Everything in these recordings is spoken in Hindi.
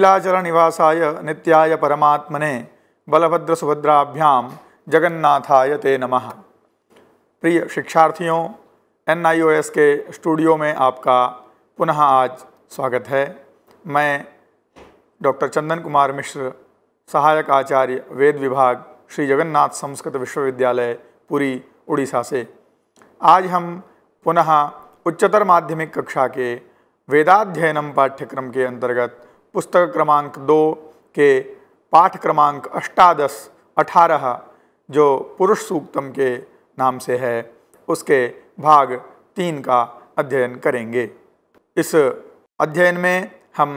नीलाचल निवासाय नित्याय परमात्मने बलभद्र सुभद्राभ्याम जगन्नाथाय ते नमः प्रिय शिक्षार्थियों एन के स्टूडियो में आपका पुनः आज स्वागत है मैं डॉक्टर चंदन कुमार मिश्र सहायक आचार्य वेद विभाग श्री जगन्नाथ संस्कृत विश्वविद्यालय पुरी उड़ीसा से आज हम पुनः उच्चतर माध्यमिक कक्षा के वेदाध्ययनम पाठ्यक्रम के अंतर्गत पुस्तक क्रमांक दो के पाठ क्रमांक अष्टादश अठारह जो पुरुष सूक्तम के नाम से है उसके भाग तीन का अध्ययन करेंगे इस अध्ययन में हम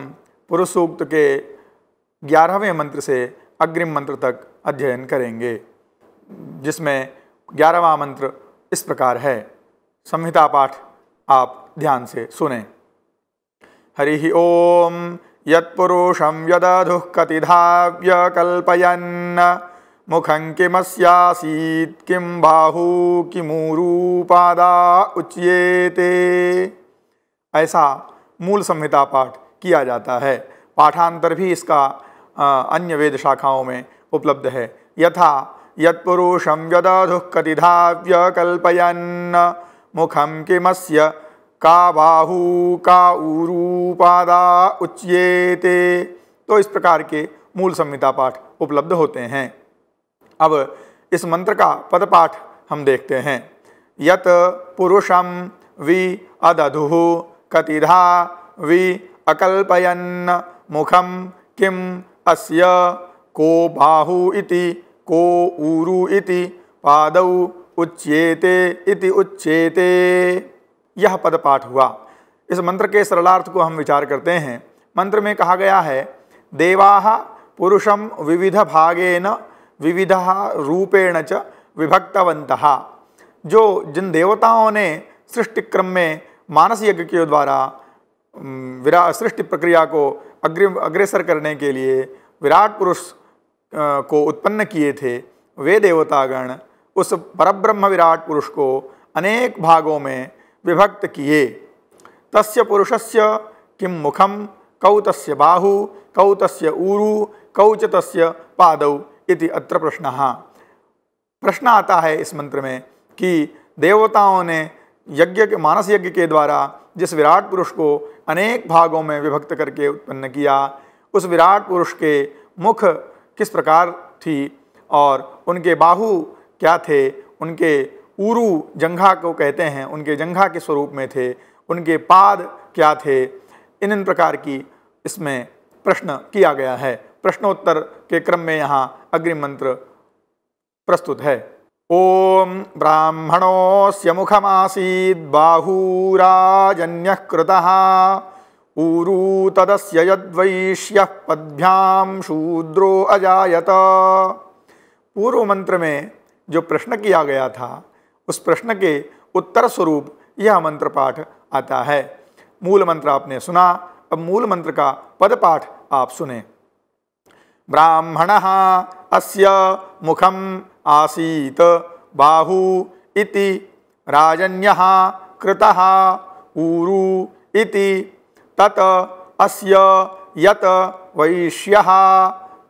पुरुष सूक्त के ग्यारहवें मंत्र से अग्रिम मंत्र तक अध्ययन करेंगे जिसमें ग्यारहवा मंत्र इस प्रकार है संहिता पाठ आप ध्यान से सुने हरि ओम यत्पुरुषं व्यदधुः कतिधाव्यकल्पयन् मुखं किमस्यासीत् किं बाहु किमूरूपादा उच्येते ऐसा मूल संहिता पाठ किया जाता है पाठांतर भी इसका अन्य वेद शाखाओं में उपलब्ध है यथा यत्पुरुषं धाव्य कल्पयन मुखं किमस्य का बाहु का ऊरू पादा उच्येते तो इस प्रकार के मूल संहिता पाठ उपलब्ध होते हैं अब इस मंत्र का पद पाठ हम देखते हैं यत पुरुषम वि अदधु कतिधा वि अकल्पयन मुखम किम अस्य को बाहु इति को ऊरु इति पादौ उच्येते इति उच्येते यह पद पाठ हुआ इस मंत्र के सरलार्थ को हम विचार करते हैं मंत्र में कहा गया है देवा पुरुषम विविध भागेन विविध रूपेण च विभक्तवंत जो जिन देवताओं ने सृष्टि क्रम में मानस यज्ञ के द्वारा विरा सृष्टि प्रक्रिया को अग्र अग्रेसर करने के लिए विराट पुरुष को उत्पन्न किए थे वे देवतागण उस परब्रह्म विराट पुरुष को अनेक भागों में विभक्त किए तस्य पुरुषस्य किम मुखम कौ तस्य बाहु कौ तस्य ऊरु कौ च तस्य पादौ इति अत्र प्रश्न प्रश्न आता है इस मंत्र में कि देवताओं ने यज्ञ के मानस यज्ञ के द्वारा जिस विराट पुरुष को अनेक भागों में विभक्त करके उत्पन्न किया उस विराट पुरुष के मुख किस प्रकार थी और उनके बाहु क्या थे उनके उरु जंघा को कहते हैं उनके जंघा के स्वरूप में थे उनके पाद क्या थे इन इन प्रकार की इसमें प्रश्न किया गया है प्रश्नोत्तर के क्रम में यहाँ अग्रिम मंत्र प्रस्तुत है ओम ब्राह्मणोस्य मुखमासीद बाहूराजन्य ऊरू तदस्य यद्वैश्य पदभ्याम शूद्रो अजायत पूर्व मंत्र में जो प्रश्न किया गया था उस प्रश्न के उत्तर स्वरूप यह मंत्र पाठ आता है मूल मंत्र आपने सुना अब मूल मंत्र का पद पाठ आप सुने ब्राह्मण अस्य मुखम आसीत बाहु इति राजन्य कृत इति तत अस्य यत वैश्य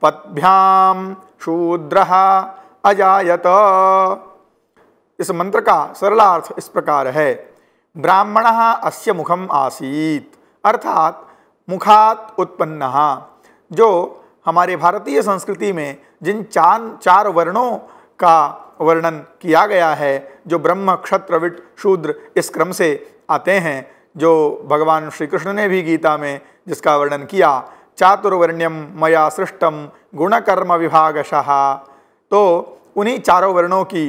पदभ्या शूद्र अजात इस मंत्र का सरलार्थ इस प्रकार है ब्राह्मण अस्य मुखम आसीत अर्थात मुखात उत्पन्न जो हमारे भारतीय संस्कृति में जिन चार चार वर्णों का वर्णन किया गया है जो ब्रह्म क्षत्रविट शूद्र इस क्रम से आते हैं जो भगवान श्री कृष्ण ने भी गीता में जिसका वर्णन किया चातुर्वर्ण्यम मया सृष्टम गुणकर्म विभागशाह तो उन्हीं चारों वर्णों की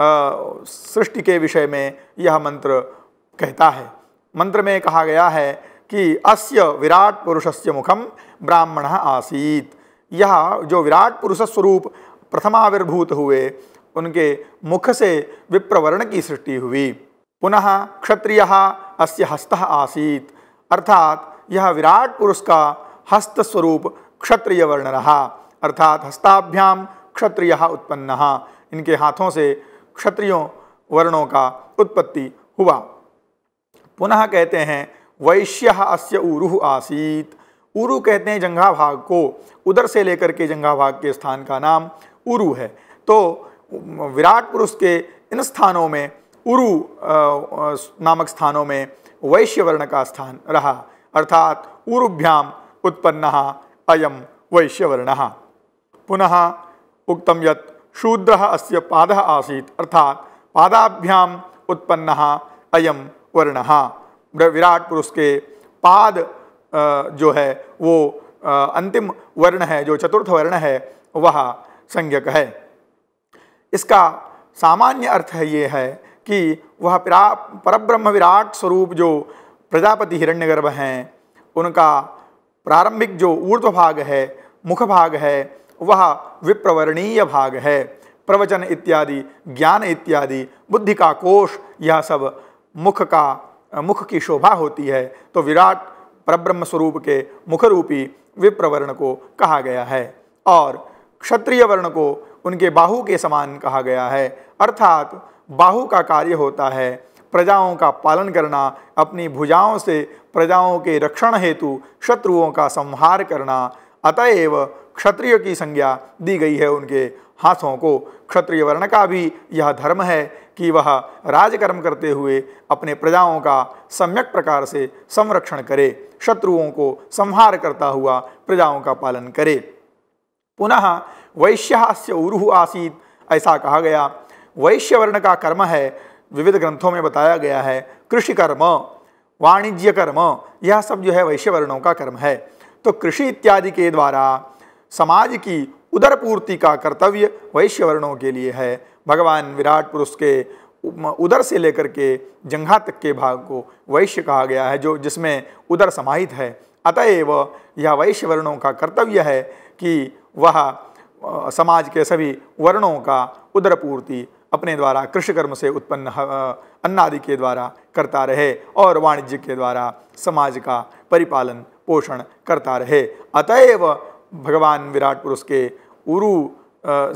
सृष्टि के विषय में यह मंत्र कहता है मंत्र में कहा गया है कि अस्य विराट पुरुषस्य मुखम ब्राह्मण आसीत यह जो विराट पुरुष स्वरूप प्रथमाविर्भूत हुए उनके मुख से विप्रवर्ण की सृष्टि हुई पुनः क्षत्रिय अस्य हस्त आसीत अर्थात यह विराट पुरुष का हस्त स्वरूप क्षत्रिय वर्ण रहा अर्थात हस्ताभ्याम क्षत्रिय उत्पन्न इनके हाथों से क्षत्रियों वर्णों का उत्पत्ति हुआ पुनः कहते हैं वैश्य अस्य उरुह आसीत उरु कहते हैं जंघा भाग को उधर से लेकर के जंघा भाग के स्थान का नाम उरु है तो विराट पुरुष के इन स्थानों में उरु नामक स्थानों में वैश्य वर्ण का स्थान रहा अर्थात उरुभ्याम उत्पन्न अयम वैश्यवर्ण पुनः उक्तम यत शूद्र अस्य पाद आसी अर्थात पादाभ्याम उत्पन्न अयम वर्ण विराट पुरुष के पाद जो है वो अंतिम वर्ण है जो चतुर्थ वर्ण है वह संज्ञक है इसका सामान्य अर्थ है ये है कि वह परब्रह्म विराट स्वरूप जो प्रजापति हिरण्यगर्भ हैं उनका प्रारंभिक जो ऊर्ध्व भाग है मुख भाग है वह विप्रवरणीय भाग है प्रवचन इत्यादि ज्ञान इत्यादि बुद्धि का कोष यह सब मुख का मुख की शोभा होती है तो विराट परब्रह्म स्वरूप के मुख रूपी विप्रवर्ण को कहा गया है और क्षत्रिय वर्ण को उनके बाहु के समान कहा गया है अर्थात बाहु का कार्य होता है प्रजाओं का पालन करना अपनी भुजाओं से प्रजाओं के रक्षण हेतु शत्रुओं का संहार करना अतएव क्षत्रिय की संज्ञा दी गई है उनके हाथों को क्षत्रिय वर्ण का भी यह धर्म है कि वह राजकर्म करते हुए अपने प्रजाओं का सम्यक प्रकार से संरक्षण करे शत्रुओं को संहार करता हुआ प्रजाओं का पालन करे पुनः वैश्यास्य उरुह आसीत ऐसा कहा गया वैश्य वर्ण का कर्म है विविध ग्रंथों में बताया गया है कृषि कर्म वाणिज्य कर्म यह सब जो है वैश्य वर्णों का कर्म है तो कृषि इत्यादि के द्वारा समाज की उदर पूर्ति का कर्तव्य वैश्यवर्णों के लिए है भगवान विराट पुरुष के उदर से लेकर के जंघा तक के भाग को वैश्य कहा गया है जो जिसमें उदर समाहित है अतएव यह वैश्य वर्णों का कर्तव्य है कि वह समाज के सभी वर्णों का उदर पूर्ति अपने द्वारा कृषि कर्म से उत्पन्न अन्न आदि के द्वारा करता रहे और वाणिज्य के द्वारा समाज का परिपालन पोषण करता रहे अतएव भगवान विराट पुरुष के उरु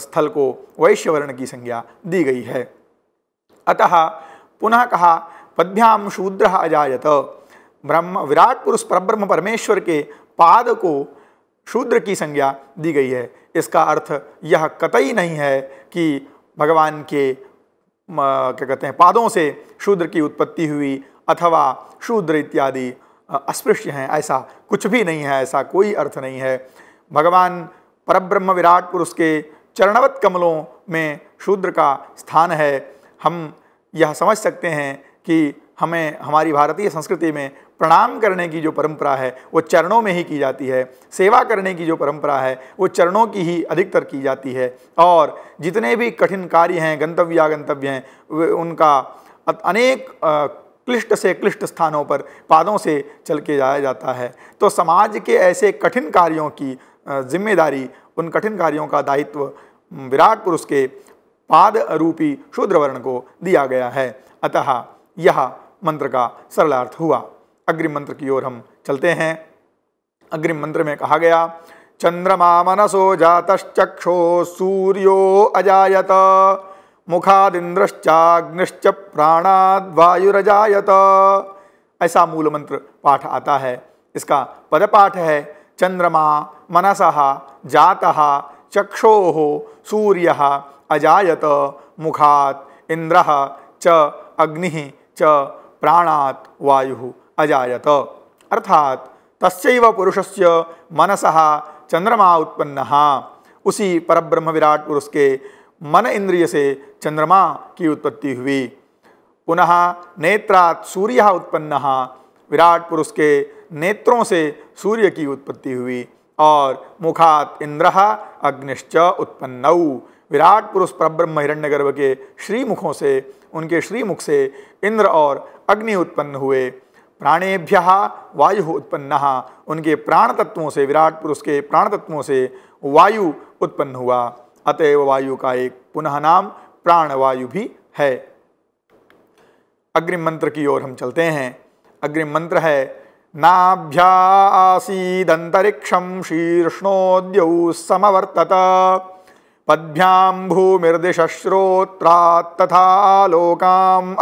स्थल को वैश्यवर्ण की संज्ञा दी गई है अतः पुनः कहा पद्भ्याम शूद्र अजायत ब्रह्म विराट पुरुष परब्रह्म परमेश्वर के पाद को शूद्र की संज्ञा दी गई है इसका अर्थ यह कतई नहीं है कि भगवान के क्या कहते हैं पादों से शूद्र की उत्पत्ति हुई अथवा शूद्र इत्यादि अस्पृश्य हैं ऐसा कुछ भी नहीं है ऐसा कोई अर्थ नहीं है भगवान परब्रह्म विराट पुरुष के चरणवत कमलों में शूद्र का स्थान है हम यह समझ सकते हैं कि हमें हमारी भारतीय संस्कृति में प्रणाम करने की जो परंपरा है वो चरणों में ही की जाती है सेवा करने की जो परंपरा है वो चरणों की ही अधिकतर की जाती है और जितने भी कठिन कार्य हैं गंतव्य गंतव्य हैं उनका अनेक क्लिष्ट से क्लिष्ट स्थानों पर पादों से चल के जाया जाता है तो समाज के ऐसे कठिन कार्यों की जिम्मेदारी उन कठिन कार्यों का दायित्व विराट पुरुष के पाद रूपी शूद्रवर्ण को दिया गया है अतः यह मंत्र का सरलार्थ हुआ अग्रिम मंत्र की ओर हम चलते हैं अग्रिम मंत्र में कहा गया चंद्रमा मनसो जातश्चक्षो सूर्यो अजायत मुखादिंद्रश्चाग्निश्च वायुरजायत ऐसा मूल मंत्र पाठ आता है इसका पद पाठ है चंद्रमा मनस जाता चक्षो सूर्य अजात मुखा इंद्र च अग्नि च प्राणात वायु अजायत अर्थात तस्व से मनस चंद्रमा उत्पन्न उसी परब्रह्म विराट पुरुष के मन इंद्रिय से चंद्रमा की उत्पत्ति हुई पुनः नेत्रात सूर्य उत्पन्न विराट पुरुष के नेत्रों से सूर्य की उत्पत्ति हुई और मुखात इंद्र अग्निश्च उत्पन्नऊ विराट पुरुष परब्रह्म गर्भ के श्रीमुखों से उनके श्रीमुख से इंद्र और अग्नि उत्पन्न हुए प्राणेभ्य वायु उत्पन्न उनके प्राण तत्वों से विराट पुरुष के प्राण तत्वों से वायु उत्पन्न हुआ अतएव वायु का एक पुनः नाम प्राणवायु भी है अग्रिम मंत्र की ओर हम चलते हैं अग्रिम मंत्र है नाभ्या शीर्षोद्यौ शीर्ष्णोद्यौ समवर्तत पद्भ्यां भूमिर्दिश्रोत्रात् लोकाम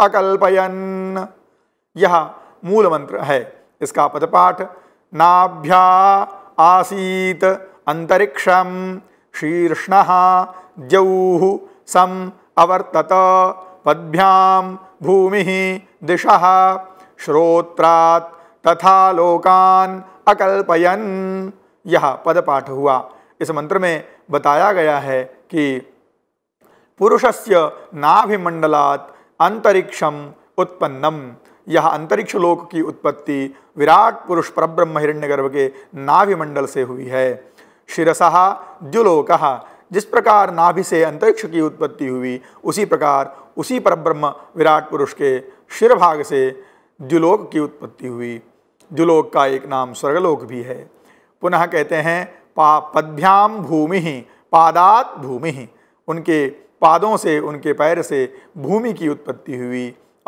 यह मूल मंत्र है इसका पदपाठ नाभ्या आसीत अंतरिक्षम शीर्षण जौः सम अवर्तत पद्भ्याम भूमि दिशा श्रोत्रात् तथा लोकान अकल्पयन यह पद पाठ हुआ इस मंत्र में बताया गया है कि पुरुषस्य नाभिमंडलात अंतरिक्षम उत्पन्नम यह अंतरिक्ष लोक की उत्पत्ति विराट पुरुष परब्रह्म हिरण्यगर्भ के नाभिमंडल से हुई है शिरसा द्युलोक जिस प्रकार नाभि से अंतरिक्ष की उत्पत्ति हुई उसी प्रकार उसी परब्रह्म विराट पुरुष के शिरभाग से द्युलोक की उत्पत्ति हुई द्युलोक का एक नाम स्वर्गलोक भी है पुनः कहते हैं पा पद्भ्याम भूमि पादात भूमि उनके पादों से उनके पैर से भूमि की उत्पत्ति हुई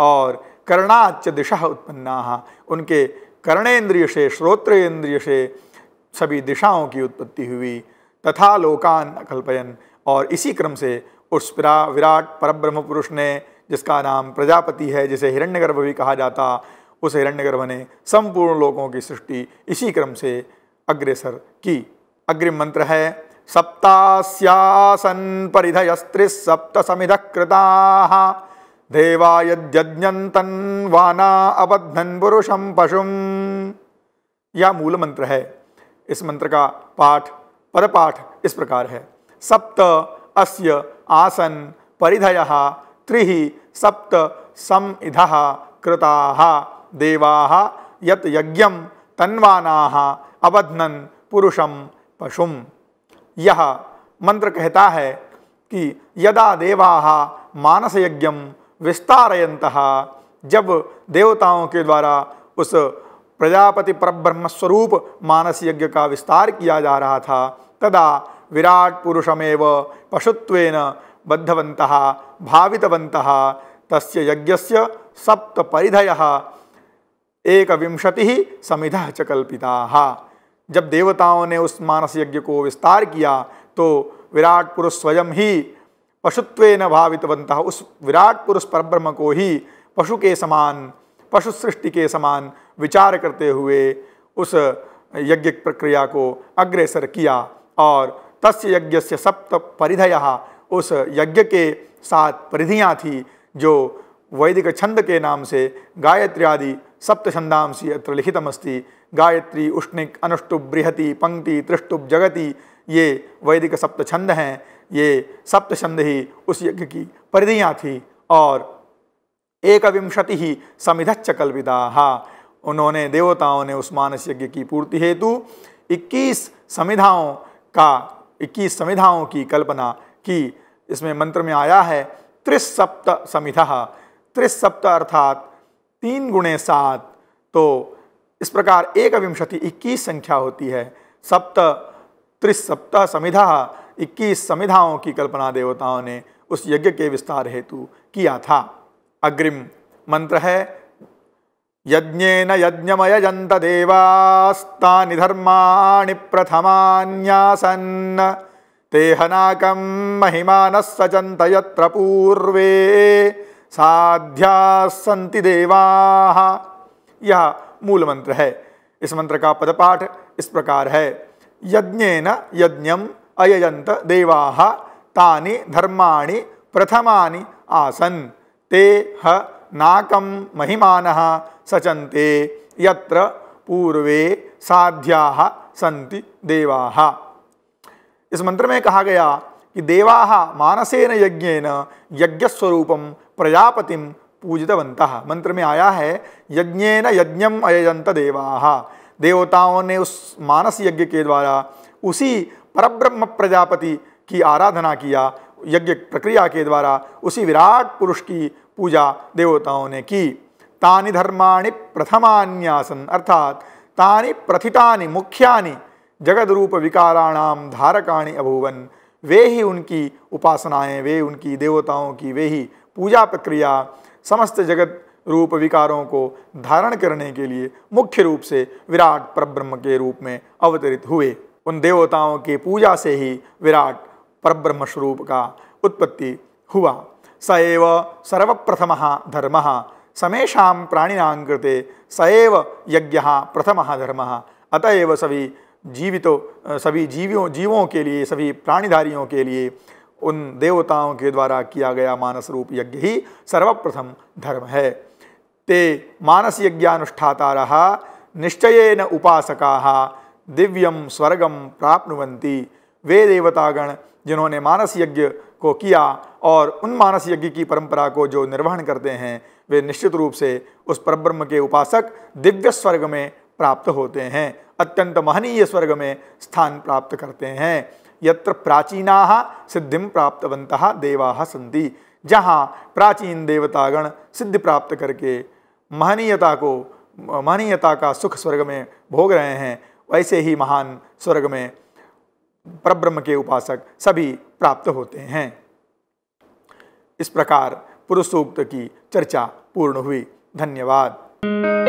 और कर्णाच दिशा उत्पन्ना उनके कर्णेन्द्रिय से श्रोत्र इंद्रिय से सभी दिशाओं की उत्पत्ति हुई तथा लोकान अकल्पयन और इसी क्रम से उस विराट परब्रह्म पुरुष ने जिसका नाम प्रजापति है जिसे हिरण्यगर्भ भी कहा जाता उस हिरण्यगर बने संपूर्ण लोगों की सृष्टि इसी क्रम से अग्रेसर की अग्रिम मंत्र है सप्तास्यासन सप्त समिध कृता देवा यद्यज्ञन वाना अबद्धन पुरुषम पशुम यह मूल मंत्र है इस मंत्र का पाठ परपाठ इस प्रकार है सप्त अस्य आसन परिधय त्रि सप्त समिध कृता देवा यज्ञ तन्वाना अवधनन पुरुषम पशुम यह मंत्र कहता है कि यदा देवा मानस यज्ञ विस्तारयंत जब देवताओं के द्वारा उस प्रजापति परब्रह्म स्वरूप मानस यज्ञ का विस्तार किया जा रहा था तदा विराट पुरुषमेव पशुत्वेन बद्धवंत भावितवंत तस्य यज्ञस्य सप्त परिधयः एक विंशति समिध समिधा च कल्पिता जब देवताओं ने उस मानस यज्ञ को विस्तार किया तो विराट पुरुष स्वयं ही पशुत्व न भावितवंता उस विराट पुरुष परब्रह्म को ही पशु के समान पशु सृष्टि के समान विचार करते हुए उस यज्ञ प्रक्रिया को अग्रेसर किया और तस् यज्ञ से सप्त परिधय उस यज्ञ के सात परिधियाँ थी जो वैदिक छंद के नाम से गायत्री आदि सप्तछन्दांसि अत्र लिखितमस्ति गायत्री उष्णिक अनुष्टुप बृहति पंक्ति त्रिष्टुप जगति ये वैदिक छंद हैं ये छंद ही उस यज्ञ की परिधियाँ थी और एक विंशति ही समिधच्च कल्पिता उन्होंने देवताओं ने उस मानस यज्ञ की पूर्ति हेतु 21 समिधाओं का 21 समिधाओं की कल्पना की इसमें मंत्र में आया है त्रिसप्त समिधा त्रिसप्त अर्थात तीन गुणे सात तो इस प्रकार एक विंशति इक्कीस संख्या होती है सप्त त्रिसप्तः समिधा इक्कीस समिधाओं की कल्पना देवताओं ने उस यज्ञ के विस्तार हेतु किया था अग्रिम मंत्र है यज्ञ यज्ञमय जंत देवास्ता धर्मा प्रथमान्यासन तेहनाकम महिमान सचंत यत्र पूर्वे साध्या संति देवाः यह मूल मंत्र है इस मंत्र का पदपाठ इस प्रकार है यज्ञेन यज्ञम अयजंत देवाः तानि धर्माणि प्रथमानि आसन ते ह नाकम महिमान सचन्ते यत्र पूर्वे साध्या संति देवाः इस मंत्र में कहा गया कि देवाः मानसेन यज्ञेन यज्ञस्वरूपम प्रजापतिम पूजितवंत मंत्र में आया है यज्ञ यज्ञ अयजंत देवा देवताओं ने उस मानस यज्ञ के द्वारा उसी परब्रह्म प्रजापति की आराधना किया यज्ञ प्रक्रिया के द्वारा उसी विराट पुरुष की पूजा देवताओं ने की तानि धर्माणि प्रथमान्यासन अर्थात तानि प्रथितानि मुख्यानि जगद रूप विकाराणाम धारकाणि अभूवन वे ही उनकी उपासनाएं वे उनकी देवताओं की वे ही पूजा प्रक्रिया समस्त जगत रूप विकारों को धारण करने के लिए मुख्य रूप से विराट परब्रह्म के रूप में अवतरित हुए उन देवताओं की पूजा से ही विराट परब्रह्म स्वरूप का उत्पत्ति हुआ स एव सर्वप्रथम धर्म समेषा प्राणीना कृते स एव यज्ञ प्रथम धर्म अतएव सभी जीवितों सभी जीवियों जीवों के लिए सभी प्राणिधारियों के लिए उन देवताओं के द्वारा किया गया मानस रूप यज्ञ ही सर्वप्रथम धर्म है ते मानस यज्ञानुष्ठाता निश्चय न उपासका दिव्यम स्वर्गम प्राप्त वे देवतागण जिन्होंने मानस यज्ञ को किया और उन मानस यज्ञ की परंपरा को जो निर्वहन करते हैं वे निश्चित रूप से उस परब्रह्म के उपासक दिव्य स्वर्ग में प्राप्त होते हैं अत्यंत महनीय स्वर्ग में स्थान प्राप्त करते हैं यत्र प्राचीना सिद्धि प्राप्तवंत देवा सी जहाँ प्राचीन देवतागण सिद्धि प्राप्त करके महनीयता को महनीयता का सुख स्वर्ग में भोग रहे हैं वैसे ही महान स्वर्ग में परब्रह्म के उपासक सभी प्राप्त होते हैं इस प्रकार पुरुषोक्त की चर्चा पूर्ण हुई धन्यवाद